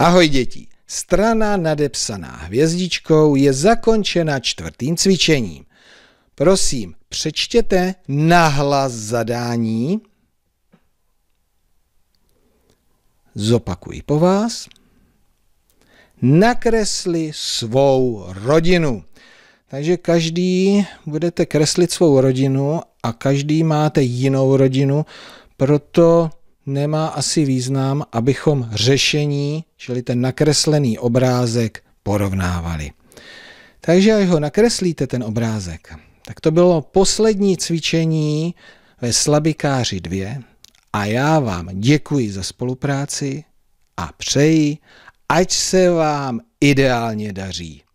Ahoj děti! Strana nadepsaná hvězdičkou je zakončena čtvrtým cvičením. Prosím, přečtěte nahlas zadání. Zopakuji po vás. Nakresli svou rodinu. Takže každý budete kreslit svou rodinu a každý máte jinou rodinu, proto nemá asi význam, abychom řešení, čili ten nakreslený obrázek, porovnávali. Takže až ho nakreslíte, ten obrázek, tak to bylo poslední cvičení ve Slabikáři 2 a já vám děkuji za spolupráci a přeji, ať se vám ideálně daří.